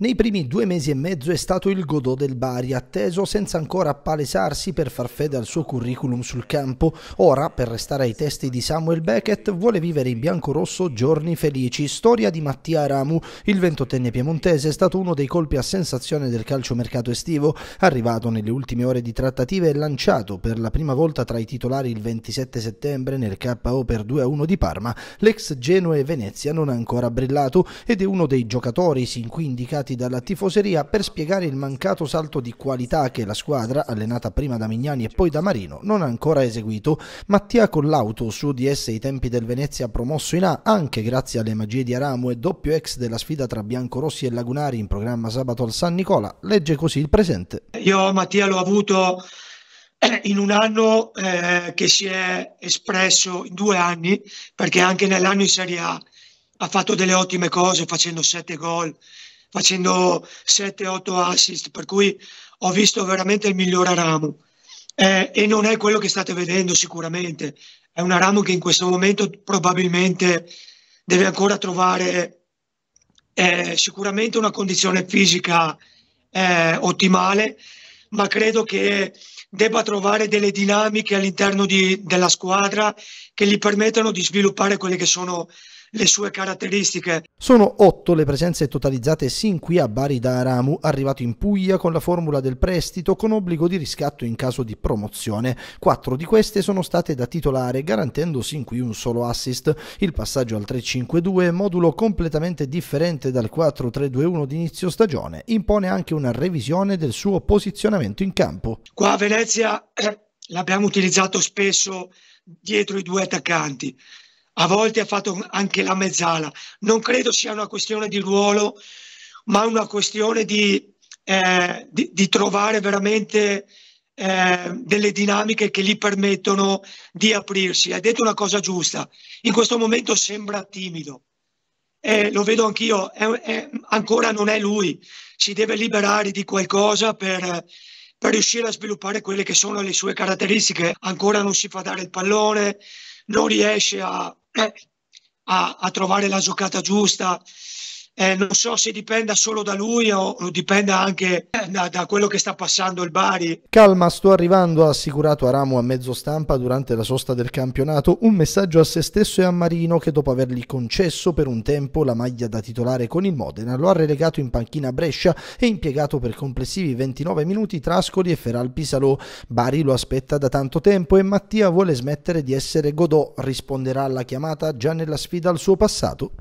Nei primi due mesi e mezzo è stato il Godot del Bari, atteso senza ancora appalesarsi per far fede al suo curriculum sul campo. Ora, per restare ai testi di Samuel Beckett, vuole vivere in bianco-rosso Giorni felici, storia di Mattia Ramu. Il ventottenne piemontese è stato uno dei colpi a sensazione del calciomercato estivo, arrivato nelle ultime ore di trattative e lanciato per la prima volta tra i titolari il 27 settembre nel KO per 2-1 di Parma. L'ex Genoa e Venezia non ha ancora brillato ed è uno dei giocatori sin qui indicati lanciati dalla tifoseria per spiegare il mancato salto di qualità che la squadra, allenata prima da Mignani e poi da Marino, non ha ancora eseguito. Mattia Collauto, su di esse i tempi del Venezia promosso in A, anche grazie alle magie di Aramo e doppio ex della sfida tra Biancorossi e Lagunari in programma sabato al San Nicola, legge così il presente. Io Mattia l'ho avuto eh, in un anno eh, che si è espresso in due anni, perché anche nell'anno in Serie A ha fatto delle ottime cose facendo sette gol facendo 7-8 assist, per cui ho visto veramente il miglior Aramu. Eh, e non è quello che state vedendo sicuramente, è un Aramu che in questo momento probabilmente deve ancora trovare eh, sicuramente una condizione fisica eh, ottimale, ma credo che debba trovare delle dinamiche all'interno di, della squadra che gli permettano di sviluppare quelle che sono le sue caratteristiche. Sono otto le presenze totalizzate sin qui a Bari da Aramu, arrivato in Puglia con la formula del prestito con obbligo di riscatto in caso di promozione. Quattro di queste sono state da titolare, garantendo sin qui un solo assist. Il passaggio al 3-5-2, modulo completamente differente dal 4-3-2-1 di inizio stagione, impone anche una revisione del suo posizionamento in campo. Qua a Venezia l'abbiamo utilizzato spesso dietro i due attaccanti. A volte ha fatto anche la mezzala. Non credo sia una questione di ruolo, ma una questione di, eh, di, di trovare veramente eh, delle dinamiche che gli permettono di aprirsi. Ha detto una cosa giusta. In questo momento sembra timido. Eh, lo vedo anch'io, è, è, ancora non è lui, si deve liberare di qualcosa per, per riuscire a sviluppare quelle che sono le sue caratteristiche. Ancora non si fa dare il pallone, non riesce a, eh, a, a trovare la giocata giusta, eh, non so se dipenda solo da lui o, o dipenda anche eh, da, da, quello che sta passando il Bari. Calma, sto arrivando, ha assicurato Aramo a mezzo stampa durante la sosta del campionato, un messaggio a se stesso e a Marino che dopo avergli concesso per un tempo la maglia da titolare con il Modena lo ha relegato in panchina a Brescia e impiegato per complessivi 29 minuti Trascoli e Feral Pisalò. Bari lo aspetta da tanto tempo e Mattia vuole smettere di essere Godò, risponderà alla chiamata già nella sfida al suo passato